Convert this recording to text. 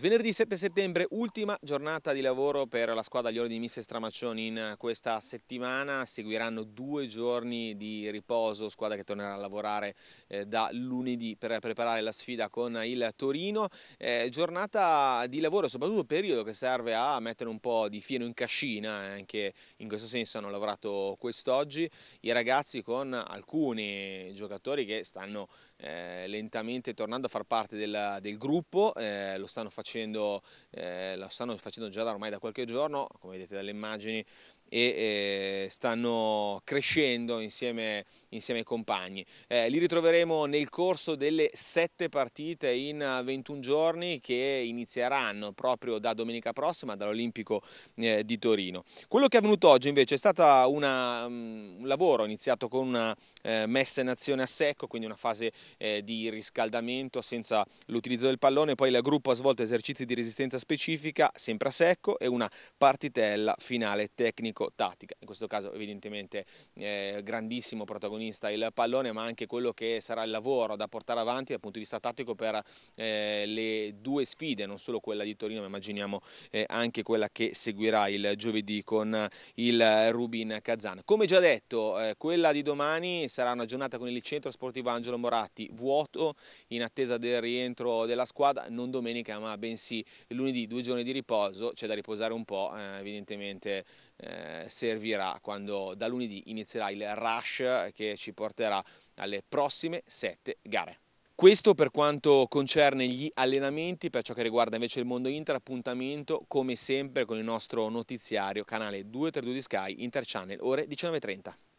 Venerdì 7 settembre, ultima giornata di lavoro per la squadra Lione di e Stramaccioni in questa settimana. Seguiranno due giorni di riposo, squadra che tornerà a lavorare eh, da lunedì per preparare la sfida con il Torino. Eh, giornata di lavoro, soprattutto periodo che serve a mettere un po' di fieno in cascina, eh, anche in questo senso hanno lavorato quest'oggi i ragazzi con alcuni giocatori che stanno eh, lentamente tornando a far parte del, del gruppo, eh, lo stanno facendo facendo, eh, lo stanno facendo già da ormai da qualche giorno, come vedete dalle immagini e stanno crescendo insieme, insieme ai compagni. Eh, li ritroveremo nel corso delle sette partite in 21 giorni che inizieranno proprio da domenica prossima dall'Olimpico eh, di Torino. Quello che è avvenuto oggi invece è stato una, mm, un lavoro iniziato con una eh, messa in azione a secco, quindi una fase eh, di riscaldamento senza l'utilizzo del pallone, poi il gruppo ha svolto esercizi di resistenza specifica sempre a secco e una partitella finale tecnica tecnico-tattica. In questo caso evidentemente eh, grandissimo protagonista il pallone ma anche quello che sarà il lavoro da portare avanti dal punto di vista tattico per eh, le due sfide, non solo quella di Torino ma immaginiamo eh, anche quella che seguirà il giovedì con il Rubin Kazan. Come già detto eh, quella di domani sarà una giornata con il centro sportivo Angelo Moratti vuoto in attesa del rientro della squadra, non domenica ma bensì lunedì, due giorni di riposo, c'è da riposare un po' eh, evidentemente eh, eh, servirà quando da lunedì inizierà il rush che ci porterà alle prossime sette gare. Questo per quanto concerne gli allenamenti, per ciò che riguarda invece il mondo Inter, appuntamento come sempre con il nostro notiziario canale 232 di Sky Interchannel, ore 19.30.